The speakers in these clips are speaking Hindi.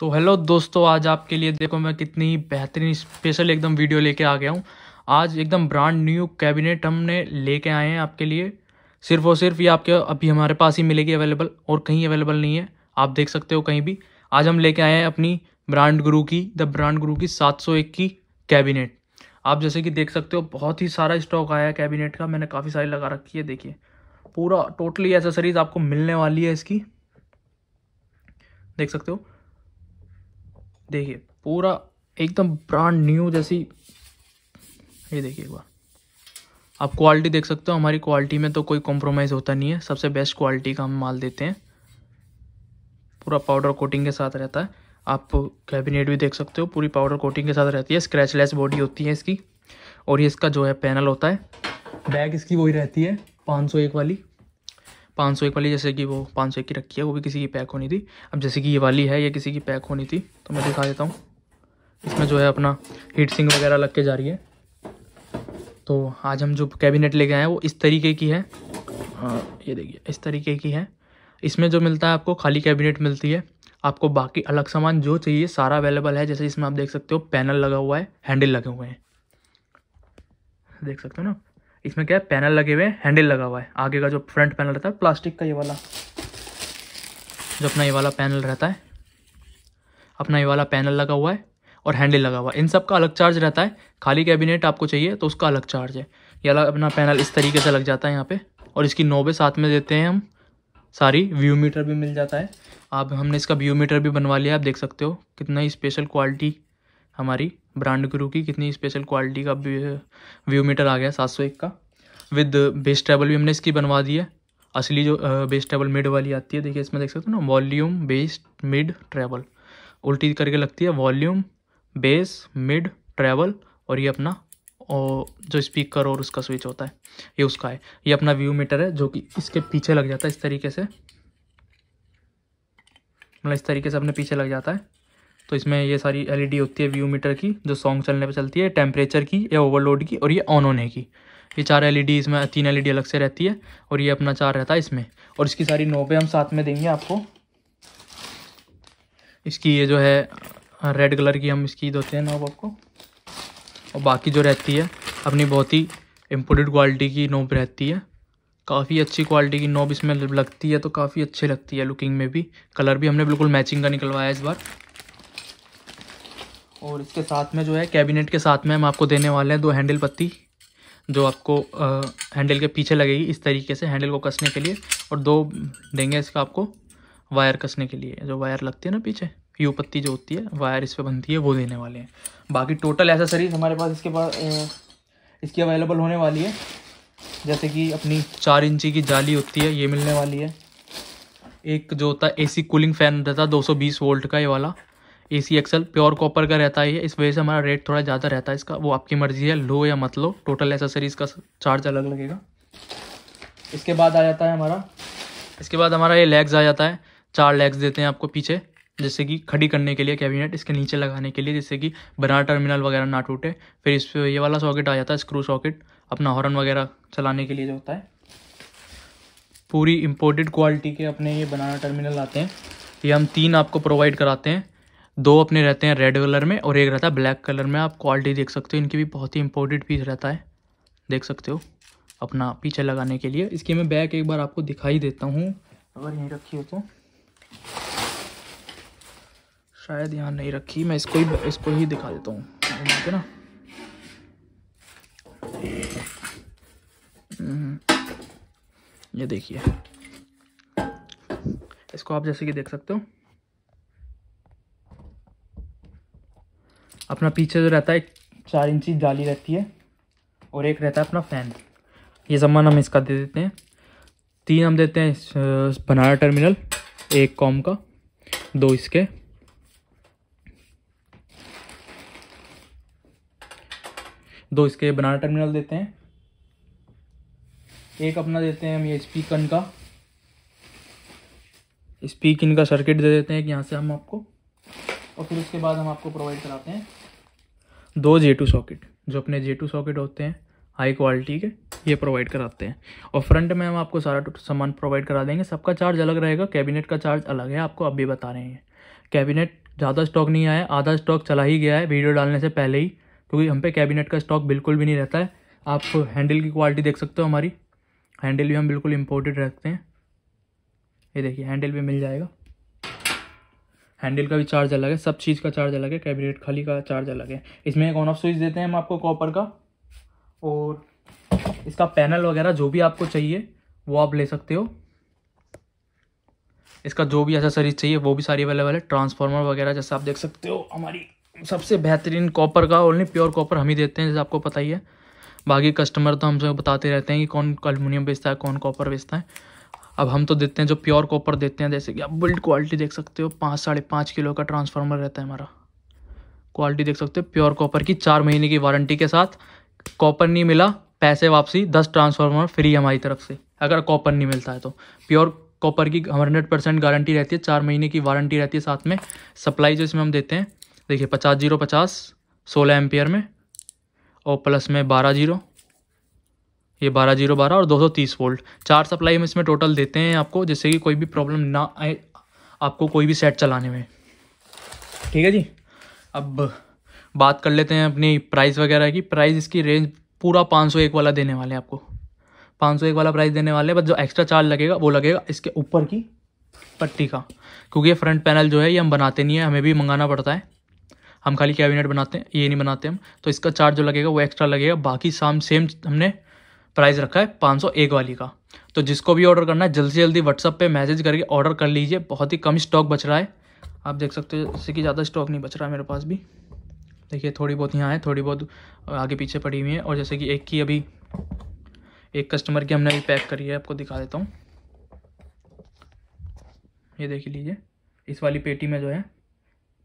तो हेलो दोस्तों आज आपके लिए देखो मैं कितनी बेहतरीन स्पेशल एकदम वीडियो लेके आ गया हूँ आज एकदम ब्रांड न्यू कैबिनेट हमने लेके आए हैं आपके लिए सिर्फ और सिर्फ ये आपके अभी हमारे पास ही मिलेगी अवेलेबल और कहीं अवेलेबल नहीं है आप देख सकते हो कहीं भी आज हम लेके आए हैं अपनी ब्रांड गुरु की द ब्रांड गुरु की सात की कैबिनेट आप जैसे कि देख सकते हो बहुत ही सारा स्टॉक आया है कैबिनेट का मैंने काफ़ी सारी लगा रखी है देखिए पूरा टोटली एसेसरीज आपको मिलने वाली है इसकी देख सकते हो देखिए पूरा एकदम ब्रांड न्यू जैसी ये देखिए एक बार आप क्वालिटी देख सकते हो हमारी क्वालिटी में तो कोई कॉम्प्रोमाइज़ होता नहीं है सबसे बेस्ट क्वालिटी का हम माल देते हैं पूरा पाउडर कोटिंग के साथ रहता है आप कैबिनेट भी देख सकते हो पूरी पाउडर कोटिंग के साथ रहती है स्क्रैचलेस बॉडी होती है इसकी और ये इसका जो है पैनल होता है बैग इसकी वही रहती है पाँच सौ एक वाली पाँच सौ एक वाली जैसे कि वो पाँच सौ एक की रखी है वो भी किसी की पैक होनी थी अब जैसे कि ये वाली है ये किसी की पैक होनी थी तो मैं दिखा देता हूँ इसमें जो है अपना हीट सिंक वगैरह लग के जा रही है तो आज हम जो कैबिनेट लेके आए हैं वो इस तरीके की है आ, हाँ, ये देखिए इस तरीके की है इसमें जो मिलता है आपको खाली कैबिनेट मिलती है आपको बाकी अलग सामान जो चाहिए सारा अवेलेबल है जैसे इसमें आप देख सकते हो पैनल लगा हुआ है हैंडल लगे हुए हैं देख सकते हो ना इसमें क्या है पैनल लगे हुए हैं हैंडल लगा हुआ है आगे का जो फ्रंट पैनल रहता है प्लास्टिक का ये वाला जो अपना ये वाला पैनल रहता है अपना ये वाला पैनल लगा हुआ है और हैंडल लगा हुआ है इन सब का अलग चार्ज रहता है खाली कैबिनेट आपको चाहिए तो उसका अलग चार्ज है ये अलग अपना पैनल इस तरीके से लग जाता है यहाँ पे और इसकी नोबे साथ में देते हैं हम सारी व्यू मीटर भी मिल जाता है आप हमने इसका व्यू मीटर भी बनवा लिया आप देख सकते हो कितना ही स्पेशल क्वालिटी हमारी ब्रांड गुरु की कितनी स्पेशल क्वालिटी का व्यू मीटर आ गया सात सौ एक का विद बेस टेबल भी हमने इसकी बनवा दी है असली जो बेस टेबल मिड वाली आती है देखिए इसमें देख सकते हो ना वॉल्यूम बेस मिड ट्रेबल उल्टी करके लगती है वॉल्यूम बेस मिड ट्रेबल और ये अपना और जो स्पीकर और उसका स्विच होता है ये उसका है ये अपना व्यू मीटर है जो कि इसके पीछे लग जाता है इस तरीके से मतलब इस तरीके से अपने पीछे लग जाता है तो इसमें ये सारी एलईडी e होती है व्यू मीटर की जो सॉन्ग चलने पे चलती है टेम्परेचर की या ओवरलोड की और ये ऑन होने की ये चार एलईडी e इसमें तीन एलईडी e अलग से रहती है और ये अपना चार रहता है इसमें और इसकी सारी नोबें हम साथ में देंगे आपको इसकी ये जो है रेड कलर की हम इसकी देते हैं नोब आपको और बाकी जो रहती है अपनी बहुत ही इम्पोर्टेड क्वालिटी की नोब रहती है काफ़ी अच्छी क्वालिटी की नोब इसमें लगती है तो काफ़ी अच्छी लगती है लुकिंग में भी कलर भी हमने बिल्कुल मैचिंग का निकलवाया इस बार और इसके साथ में जो है कैबिनेट के साथ में हम आपको देने वाले हैं दो हैंडल पत्ती जो आपको आ, हैंडल के पीछे लगेगी इस तरीके से हैंडल को कसने के लिए और दो देंगे इसका आपको वायर कसने के लिए जो वायर लगती है ना पीछे यू पत्ती जो होती है वायर इस पर बनती है वो देने वाले हैं बाकी टोटल एसेसरीज हमारे पास इसके पास इसकी अवेलेबल होने वाली है जैसे कि अपनी चार इंची की जाली होती है ये मिलने वाली है एक जो होता है एसी कूलिंग फ़ैन रहता है दो वोल्ट का ये वाला A C axle pure copper का रहता है इस वजह से हमारा रेट थोड़ा ज़्यादा रहता है इसका वो आपकी मर्ज़ी है लो या मत लो टोटल एसेसरीज़ का चार्ज अलग लगेगा इसके बाद आ जाता है हमारा इसके बाद हमारा ये लेग्स आ जाता है चार लेग्स देते हैं आपको पीछे जैसे कि खड़ी करने के लिए कैबिनेट इसके नीचे लगाने के लिए जैसे कि बनाना टर्मिनल वगैरह ना टूटे फिर इस ये वाला सॉकेट आ जाता है स्क्रू सॉकेट अपना हॉर्न वगैरह चलाने के लिए जो होता है पूरी इम्पोर्टेड क्वालिटी के अपने ये बनाना टर्मिनल आते हैं ये हम तीन आपको प्रोवाइड कराते हैं दो अपने रहते हैं रेड कलर में और एक रहता है ब्लैक कलर में आप क्वालिटी देख सकते हो इनकी भी बहुत ही इंपॉर्टेंट पीस रहता है देख सकते हो अपना पीछे लगाने के लिए इसके मैं बैग एक बार आपको दिखाई देता हूँ अगर यहीं रखी हो तो शायद यहाँ नहीं रखी मैं इसको ही इसको ही दिखा देता हूँ ना हम्म, ये देखिए इसको आप जैसे कि देख सकते हो अपना पीछे जो रहता है चार इंची जाली रहती है और एक रहता है अपना फ़ैन ये सामान हम इसका दे देते हैं तीन हम देते हैं बनाना टर्मिनल एक कॉम का दो इसके दो इसके बनाना टर्मिनल देते हैं एक अपना देते हैं हम ये स्पीकन का स्पीकन का सर्किट दे देते हैं कि यहाँ से हम आपको और फिर उसके बाद हम आपको प्रोवाइड कराते हैं दो जे टू सॉकेट जो अपने जे टू सॉकेट होते हैं हाई क्वालिटी के ये प्रोवाइड कराते हैं और फ्रंट में हम आपको सारा तो सामान प्रोवाइड करा देंगे सबका चार्ज अलग रहेगा कैबिनेट का चार्ज अलग है आपको अब भी बता रहे हैं कैबिनेट ज़्यादा स्टॉक नहीं आया आधा स्टॉक चला ही गया है वीडियो डालने से पहले ही क्योंकि हम पे कैबिनेट का स्टॉक बिल्कुल भी नहीं रहता है आप हैंडल की क्वालिटी देख सकते हो हमारी हैंडल भी हम बिल्कुल इम्पोर्टेड रखते हैं ये देखिए हैंडल भी मिल जाएगा हैंडल का भी चार्ज अलग है सब चीज़ का चार्ज अलग है कैबिनेट खाली का चार्ज अलग है इसमें एक ऑन ऑफ स्विच देते हैं हम आपको कॉपर का और इसका पैनल वगैरह जो भी आपको चाहिए वो आप ले सकते हो इसका जो भी ऐसा सरीज चाहिए वो भी सारी अवेलेबल है ट्रांसफार्मर वगैरह जैसा आप देख सकते हो हमारी सबसे बेहतरीन कॉपर का ओनली प्योर कॉपर हम ही देते हैं जैसे आपको पता ही है बाकी कस्टमर तो हमसे बताते रहते हैं कि कौन एलमिनियम बेचता है कौन कॉपर बेचता है अब हम तो देते हैं जो प्योर कॉपर देते हैं जैसे कि आप बिल्ड क्वालिटी देख सकते हो पाँच साढ़े पाँच किलो का ट्रांसफार्मर रहता है हमारा क्वालिटी देख सकते हो प्योर कॉपर की चार महीने की वारंटी के साथ कॉपर नहीं मिला पैसे वापसी दस ट्रांसफार्मर फ्री हमारी तरफ से अगर कॉपर नहीं मिलता है तो प्योर कॉपर की हंड्रेड परसेंट गारंटी रहती है चार महीने की वारंटी रहती है साथ में सप्लाई जो इसमें हम देते हैं देखिए पचास जीरो पचास सोलह एम्पियर में और प्लस में बारह जीरो ये बारह जीरो बारह और दो सौ तीस वोल्ट चार सप्लाई हम इसमें टोटल देते हैं आपको जिससे कि कोई भी प्रॉब्लम ना आए आपको कोई भी सेट चलाने में ठीक है जी अब बात कर लेते हैं अपनी प्राइस वगैरह की प्राइस इसकी रेंज पूरा पाँच सौ एक वाला देने वाले हैं आपको पाँच सौ एक वाला प्राइस देने वाले बट जो एक्स्ट्रा चार्ज लगेगा वो लगेगा इसके ऊपर की पट्टी का क्योंकि ये फ्रंट पैनल जो है ये हम बनाते नहीं है हमें भी मंगाना पड़ता है हम खाली कैबिनेट बनाते हैं ये नहीं बनाते हम तो इसका चार्ज जो लगेगा वो एक्स्ट्रा लगेगा बाकी शाम सेम हमने प्राइस रखा है पाँच वाली का तो जिसको भी ऑर्डर करना है जल्दी से जल्दी व्हाट्सअप पे मैसेज करके ऑर्डर कर लीजिए बहुत ही कम स्टॉक बच रहा है आप देख सकते हो इससे कि ज़्यादा स्टॉक नहीं बच रहा है मेरे पास भी देखिए थोड़ी बहुत यहाँ है थोड़ी बहुत आगे पीछे पड़ी हुई है और जैसे कि एक की अभी एक कस्टमर की हमने अभी पैक करी है आपको दिखा देता हूँ ये देख लीजिए इस वाली पेटी में जो है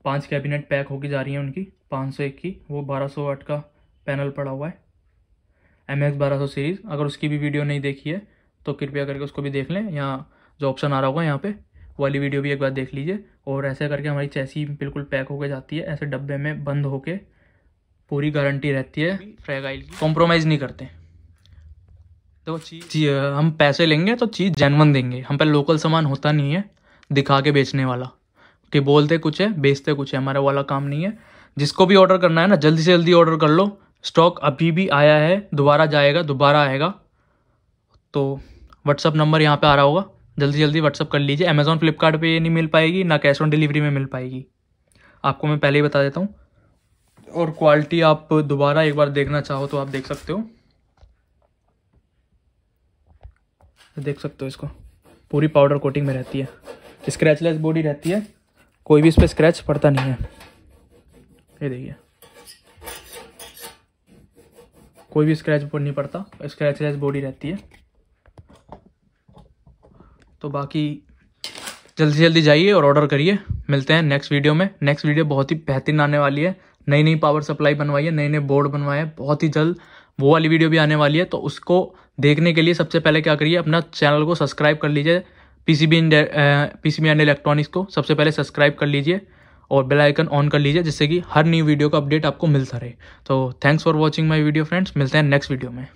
पांच कैबिनेट पैक होके जा रही है उनकी पाँच सौ एक की वो बारह सौ वाट का पैनल पड़ा हुआ है एम एक्स बारह सौ सीरीज़ अगर उसकी भी वीडियो नहीं देखी है तो कृपया करके उसको भी देख लें यहाँ जो ऑप्शन आ रहा होगा यहाँ पे वाली वीडियो भी एक बार देख लीजिए और ऐसे करके हमारी चैसी बिल्कुल पैक होके जाती है ऐसे डब्बे में बंद होके पूरी गारंटी रहती है फ्रेगाइल की कॉम्प्रोमाइज़ नहीं करते तो चीज़ हम पैसे लेंगे तो चीज़ जैनवन देंगे हम पे लोकल सामान होता नहीं है दिखा के बेचने वाला कि बोलते कुछ है बेचते कुछ है हमारा वाला काम नहीं है जिसको भी ऑर्डर करना है ना जल्दी से जल्दी ऑर्डर कर लो स्टॉक अभी भी आया है दोबारा जाएगा दोबारा आएगा तो व्हाट्सअप नंबर यहाँ पे आ रहा होगा जल्दी जल्दी व्हाट्सअप कर लीजिए अमेज़ॉन फ्लिपकार्ट ये नहीं मिल पाएगी ना कैश ऑन डिलीवरी में मिल पाएगी आपको मैं पहले ही बता देता हूँ और क्वालिटी आप दोबारा एक बार देखना चाहो तो आप देख सकते हो देख सकते हो इसको पूरी पाउडर कोटिंग में रहती है स्क्रैचलेस बॉडी रहती है कोई भी इस पर स्क्रैच पड़ता नहीं है ये देखिए कोई भी स्क्रैच नहीं पड़ता स्क्रैच बोर्ड बॉडी रहती है तो बाकी जल्दी से जल्दी जाइए और ऑर्डर करिए मिलते हैं नेक्स्ट वीडियो में नेक्स्ट वीडियो बहुत ही बेहतरीन आने वाली है नई नई पावर सप्लाई बनवाई है नए नए बोर्ड बनवाए हैं बहुत ही जल्द वो वाली वीडियो भी आने वाली है तो उसको देखने के लिए सबसे पहले क्या करिए अपना चैनल को सब्सक्राइब कर लीजिए पीसीबी बी एंड इलेक्ट्रॉनिक्स को सबसे पहले सब्सक्राइब कर लीजिए और बेल आइकन ऑन कर लीजिए जिससे कि हर न्यू वीडियो का अपडेट आपको मिलता रहे तो thanks for watching my video friends मिलते हैं नेक्स्ट वीडियो में